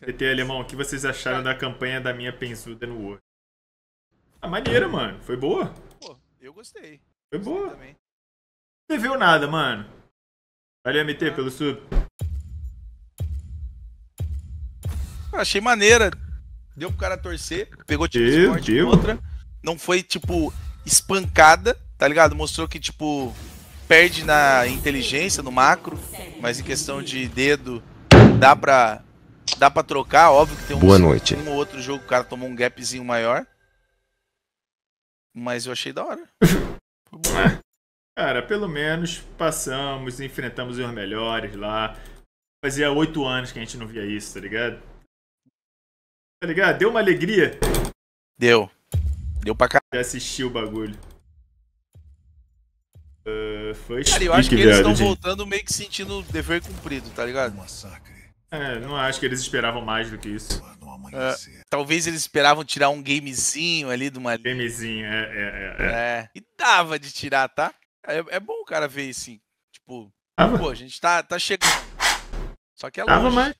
PT Alemão, o que vocês acharam da campanha da minha pensuda no Word? Ah, maneira, mano. Foi boa? Pô, eu gostei. Foi boa. Você Não deveu nada, mano. Valeu, MT, ah. pelo sub. achei maneira. Deu pro cara torcer. Pegou tipo Meu esporte outra. Não foi, tipo, espancada, tá ligado? Mostrou que, tipo, perde na inteligência, no macro. Mas em questão de dedo, dá pra Dá pra trocar, óbvio que tem Boa noite. um outro jogo o cara tomou um gapzinho maior. Mas eu achei da hora. cara, pelo menos passamos, enfrentamos os melhores lá. Fazia oito anos que a gente não via isso, tá ligado? Tá ligado? Deu uma alegria. Deu. Deu pra caralho. Já assisti o bagulho. Uh, foi Cara, eu acho que eles estão voltando meio que sentindo o dever cumprido, tá ligado? Massacre. É, não acho que eles esperavam mais do que isso. Uh, talvez eles esperavam tirar um gamezinho ali de uma. Gamezinho, é, é, é, é. é. E dava de tirar, tá? É, é bom o cara ver assim. Tipo, dava. pô, a gente tá, tá chegando. Só que é longe. Tava mais.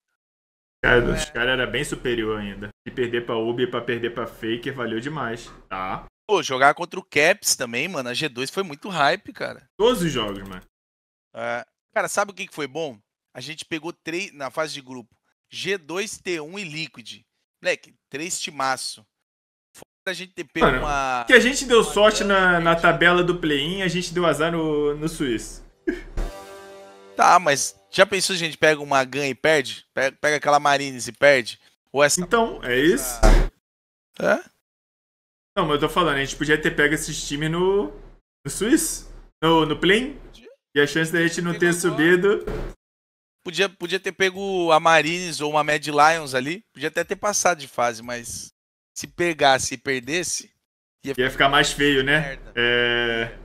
Cara, é. Os caras eram bem superior ainda. E perder pra Ubi e pra perder pra Faker valeu demais, tá? Pô, jogar contra o Caps também, mano. A G2 foi muito hype, cara. Todos os jogos, mano. É. Cara, sabe o que, que foi bom? a gente pegou três na fase de grupo: G2, T1 e Liquid. Moleque, três timaço. Fora a gente ter pego uma. Que a gente deu sorte na, na tabela do play-in, a gente deu azar no, no Suíço. Tá, mas já pensou se a gente pega uma GAN e perde? Pega, pega aquela Marines e perde? Ou essa. Então, é isso? É? Não, mas eu tô falando, a gente podia ter pego esses times no. no Suíço? No, no Play? E a chance da gente não ter subido Podia, podia ter pego a Marines ou uma Mad Lions ali. Podia até ter passado de fase, mas se pegasse e perdesse. Ia, ia ficar mais feio, né? É...